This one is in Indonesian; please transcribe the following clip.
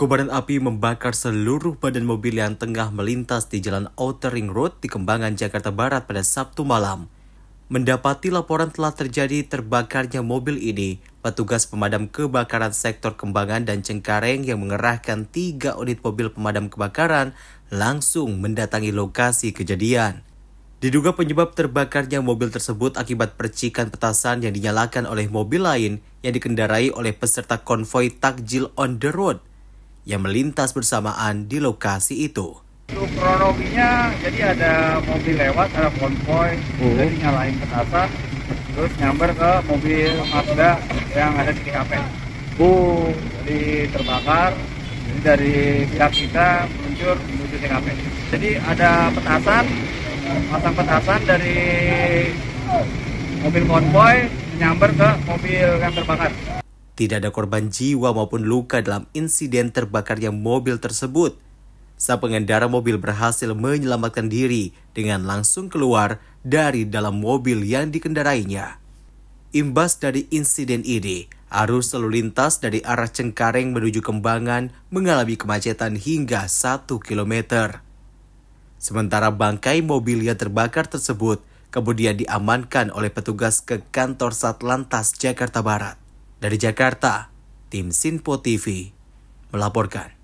Kobaran api membakar seluruh badan mobil yang tengah melintas di Jalan Outer Ring Road di Kembangan, Jakarta Barat pada Sabtu malam. Mendapati laporan telah terjadi terbakarnya mobil ini, petugas pemadam kebakaran sektor Kembangan dan Cengkareng yang mengerahkan tiga unit mobil pemadam kebakaran langsung mendatangi lokasi kejadian. Diduga penyebab terbakarnya mobil tersebut akibat percikan petasan yang dinyalakan oleh mobil lain yang dikendarai oleh peserta konvoi takjil on the road – yang melintas bersamaan di lokasi itu. Untuk kronologinya, jadi ada mobil lewat, ada konvoy, uh. jadi nyalain ke atas, terus nyamber ke mobil Mazda yang ada di TKP. Uh. Oh. Jadi terbakar, jadi dari pihak kita meluncur menuju TKP. Jadi ada petasan, pasang petasan dari mobil konvoy nyamber ke mobil yang terbakar. Tidak ada korban jiwa maupun luka dalam insiden terbakarnya mobil tersebut. Sang pengendara mobil berhasil menyelamatkan diri dengan langsung keluar dari dalam mobil yang dikendarainya. Imbas dari insiden ini, arus lalu lintas dari arah Cengkareng menuju Kembangan mengalami kemacetan hingga 1 km. Sementara bangkai mobil yang terbakar tersebut kemudian diamankan oleh petugas ke kantor Satlantas Jakarta Barat. Dari Jakarta, tim Sinpo TV melaporkan.